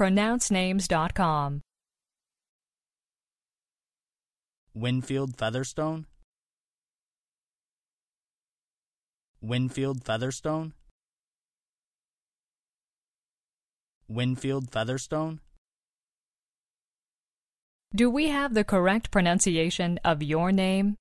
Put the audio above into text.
pronouncenames.com. Winfield Featherstone Winfield Featherstone Winfield Featherstone Do we have the correct pronunciation of your name?